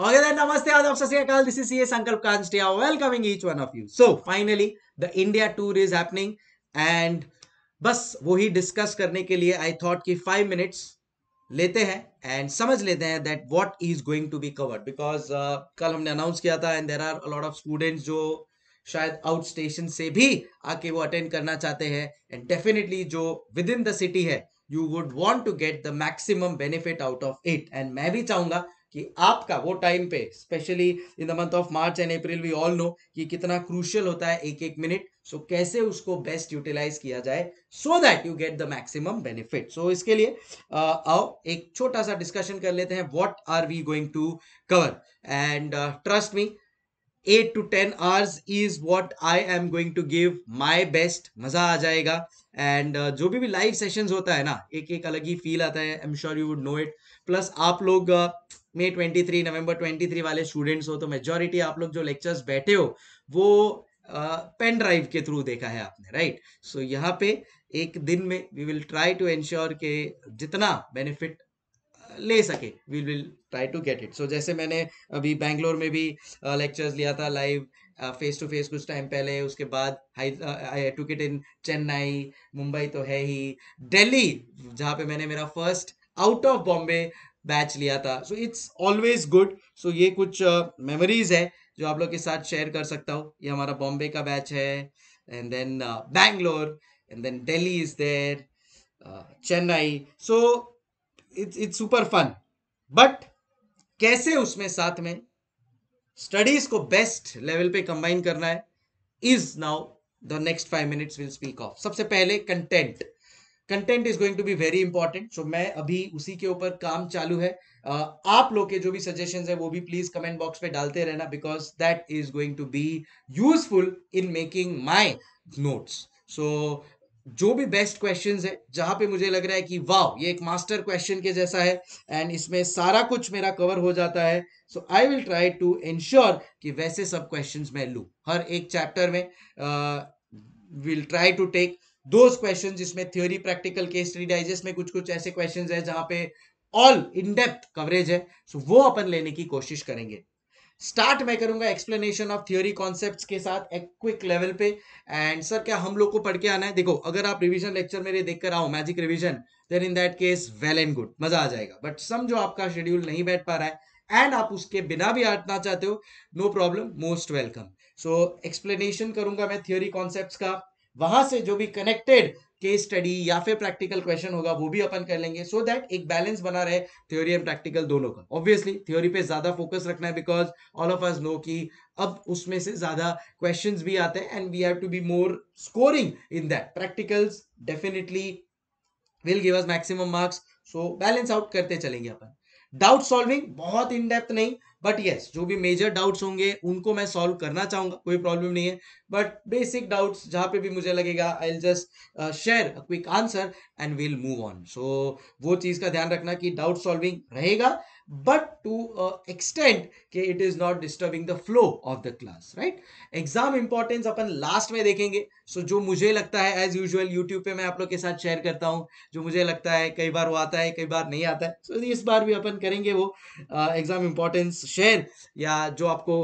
Okay then, namaste, Adam sasyakal. This is CA Sankalp Kanstia Welcoming each one of you. So finally, the India tour is happening and बस वही discuss करने के लिए I thought कि five minutes लेते हैं and समझ लेते हैं that what is going to be covered because कल हमने अनाउंस किया था and there are a lot of students जो शायद आउट स्टेशन से भी आके वो अटेंड करना चाहते हैं एंड डेफिनेटली जो विद इन द सिटी है you would want to get the maximum benefit out of it and मैं भी चाहूंगा कि आपका वो टाइम पे specially in the month of March and April we all know कि कितना क्रूशियल होता है एक एक मिनट सो so, कैसे उसको बेस्ट यूटिलाइज किया जाए so that you get the maximum benefit so इसके लिए आओ एक छोटा सा डिस्कशन कर लेते हैं what are we going to cover and trust me eight to ten hours is what I am going to give my best मजा आ जाएगा एंड uh, जो भी भी लाइव सेशन होता है ना एक एक अलग ही फील आता है I am sure you would know it plus आप लोग uh, मे 23 नवंबर 23 वाले स्टूडेंट्स हो तो मेजोरिटी आप लोग जो लेक्चर्स बैठे हो वो पेन uh, ड्राइव के थ्रू देखा है आपने राइट right? सो so, यहाँ पे एक दिन में we will try to ensure के जितना बेनिफिट ले सके we will try to get it so जैसे मैंने अभी बैंगलोर में भी लेक्चर्स uh, लिया था लाइव फेस टू फेस कुछ टाइम पहले उसके बाद आई टुक इन चेन्नई मुंबई तो है ही दिल्ली जहाँ पे मैंने मेरा first out of Bombay batch लिया था so it's always good so ये कुछ मेमोरीज uh, है जो आप लोग के साथ शेयर कर सकता हूँ ये हमारा बॉम्बे का बैच है and then Bangalore and then Delhi is there Chennai so it's it's super fun but कैसे उसमें साथ में स्टडीज को बेस्ट लेवल पे कंबाइन करना है is now the next five minutes will speak of सबसे पहले content content is going to be very important so मैं अभी उसी के ऊपर काम चालू है uh, आप लोग के जो भी सजेशन है वो भी प्लीज कमेंट बॉक्स में डालते रहना because that is going to be useful in making my notes so जो भी बेस्ट क्वेश्चन है जहां पे मुझे लग रहा है कि वाव ये एक मास्टर क्वेश्चन के जैसा है एंड इसमें सारा कुछ मेरा कवर हो जाता है so I will try to ensure कि वैसे सब क्वेश्चन मैं लू हर एक चैप्टर में will try to take those question जिसमें theory practical case study digest में कुछ कुछ ऐसे क्वेश्चन है जहां पे ऑल इन डेप्थ कवरेज है सो वो अपन लेने की कोशिश करेंगे स्टार्ट मैं करूंगा एक्सप्लेनेशन ऑफ थ्योरी कॉन्सेप्ट्स के साथ एक क्विक लेवल पे एंड सर क्या हम लोग को पढ़ के आना है देखो अगर आप रिवीजन लेक्चर मेरे देख कर आओ magic revision then in that case well and good मजा आ जाएगा बट समझो आपका शेड्यूल नहीं बैठ पा रहा है एंड आप उसके बिना भी आटना चाहते हो no problem most welcome so explanation करूंगा मैं थ्योरी कॉन्सेप्ट का वहां से जो भी कनेक्टेड केस स्टडी या फिर प्रैक्टिकल क्वेश्चन होगा वो भी अपन कर लेंगे सो so दैट एक बैलेंस बना रहे थ्योरी एंड प्रैक्टिकल दोनों का ऑब्वियसली थ्योरी पे ज्यादा फोकस रखना है because all of us know कि अब उसमें से ज्यादा क्वेश्चंस भी आते हैं and we have to be more scoring in that practicals definitely will give us maximum marks so balance out करते चलेंगे अपन डाउट सॉल्विंग बहुत इन डेप्थ नहीं बट यस जो भी मेजर डाउट्स होंगे उनको मैं सॉल्व करना चाहूंगा कोई प्रॉब्लम नहीं है बट बेसिक डाउट्स जहां पे भी मुझे लगेगा I just share quick answer and will move on so वो चीज का ध्यान रखना कि डाउट सॉल्विंग रहेगा बट टू एक्सटेंड के it is not disturbing the flow of the class right exam importance अपन लास्ट में देखेंगे so जो मुझे लगता है एज यूजल यूट्यूब पे मैं आप लोग के साथ शेयर करता हूँ जो मुझे लगता है कई बार वो आता है कई बार नहीं आता है so इस बार भी अपन करेंगे वो uh, इंपॉर्टेंस शेयर या जो आपको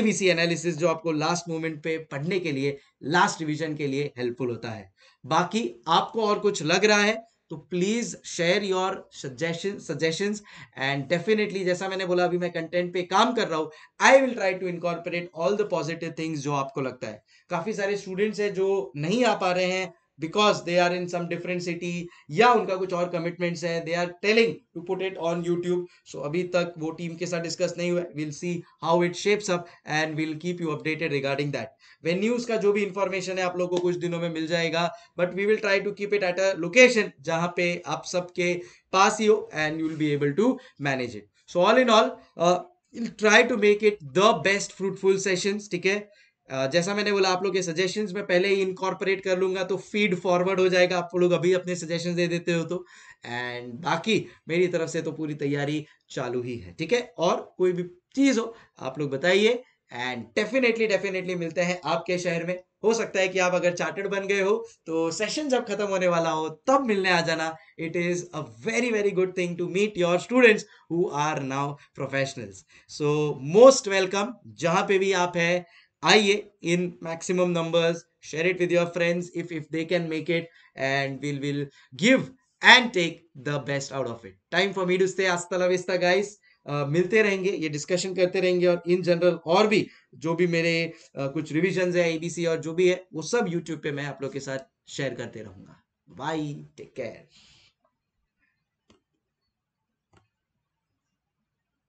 एबीसी एनालिसिस जो आपको लास्ट मोमेंट पे पढ़ने के लिए लास्ट रिविजन के लिए हेल्पफुल होता है बाकी आपको और कुछ लग रहा है तो please share your suggestion suggestion and definitely जैसा मैंने बोला अभी मैं कंटेंट पे काम कर रहा हूँ I will try to incorporate all the positive things जो आपको लगता है काफी सारे स्टूडेंट्स हैं जो नहीं आ पा रहे हैं because they are in some different city या उनका कुछ और कमिटमेंट्स है they are telling to put it on YouTube so अभी तक वो टीम के साथ डिस्कस नहीं हुआ will see how it shapes up and will keep you updated regarding that news का जो भी इंफॉर्मेशन है आप लोग को कुछ दिनों में मिल जाएगा but we will try to keep it at a location जहां पे आप सबके पास ही हो and you will be able to manage it so all in all try to make it the best fruitful session ठीक है जैसा मैंने बोला आप लोग के सजेशंस में पहले ही इनकॉर्पोरेट कर लूंगा तो फीड फॉरवर्ड हो जाएगा आप लोग अभी अपने सजेशन दे देते हो तो एंड बाकी मेरी तरफ से तो पूरी तैयारी चालू ही है ठीक है और कोई भी चीज़ हो आप लोग बताइए एंड डेफिनेटली डेफिनेटली मिलते हैं आपके शहर में हो सकता है कि आप अगर चार्टर्ड बन गए हो तो सेशन जब खत्म होने वाला हो तब मिलने आ जाना it is a very very good thing to meet your students who are now professionals so most welcome जहां पे भी आप है आइए in maximum numbers share it with your friends if if they can make it and will will give and take the best out of it time for me to hasta la vista guys मिलते रहेंगे ये discussion करते रहेंगे और in general और भी जो भी मेरे uh, कुछ रिविजन है एबीसी और जो भी है वो सब यूट्यूब पे मैं आप लोग के साथ शेयर करते रहूंगा बाई टेक केयर